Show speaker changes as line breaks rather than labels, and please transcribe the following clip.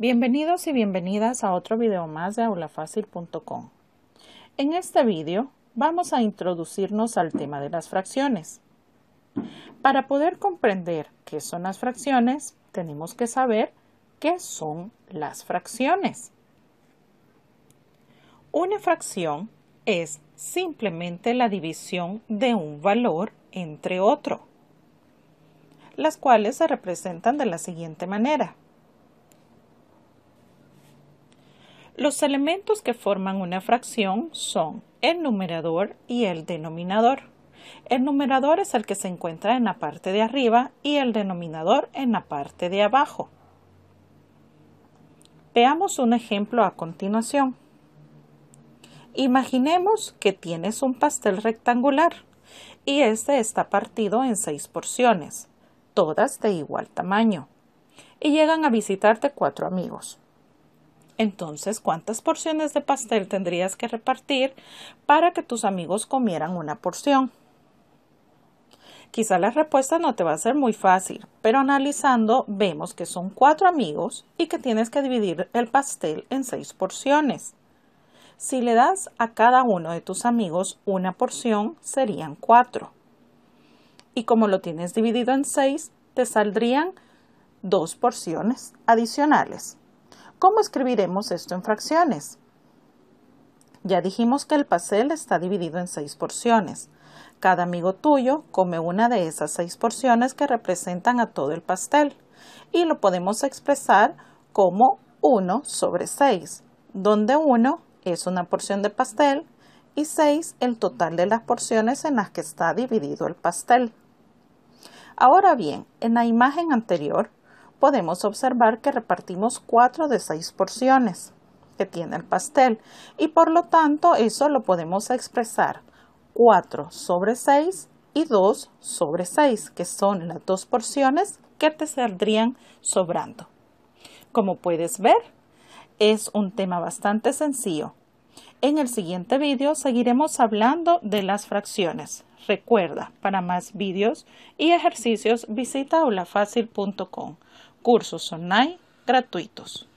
Bienvenidos y bienvenidas a otro video más de aulafacil.com. En este video vamos a introducirnos al tema de las fracciones. Para poder comprender qué son las fracciones, tenemos que saber qué son las fracciones. Una fracción es simplemente la división de un valor entre otro, las cuales se representan de la siguiente manera. Los elementos que forman una fracción son el numerador y el denominador. El numerador es el que se encuentra en la parte de arriba y el denominador en la parte de abajo. Veamos un ejemplo a continuación. Imaginemos que tienes un pastel rectangular y este está partido en seis porciones, todas de igual tamaño, y llegan a visitarte cuatro amigos. Entonces, ¿cuántas porciones de pastel tendrías que repartir para que tus amigos comieran una porción? Quizá la respuesta no te va a ser muy fácil, pero analizando vemos que son cuatro amigos y que tienes que dividir el pastel en seis porciones. Si le das a cada uno de tus amigos una porción, serían cuatro. Y como lo tienes dividido en seis, te saldrían dos porciones adicionales. ¿Cómo escribiremos esto en fracciones? Ya dijimos que el pastel está dividido en seis porciones. Cada amigo tuyo come una de esas seis porciones que representan a todo el pastel y lo podemos expresar como 1 sobre 6, donde 1 es una porción de pastel y 6 el total de las porciones en las que está dividido el pastel. Ahora bien, en la imagen anterior podemos observar que repartimos 4 de 6 porciones que tiene el pastel y por lo tanto eso lo podemos expresar 4 sobre 6 y 2 sobre 6 que son las dos porciones que te saldrían sobrando. Como puedes ver, es un tema bastante sencillo. En el siguiente vídeo seguiremos hablando de las fracciones. Recuerda, para más vídeos y ejercicios visita aulafacil.com cursos online gratuitos.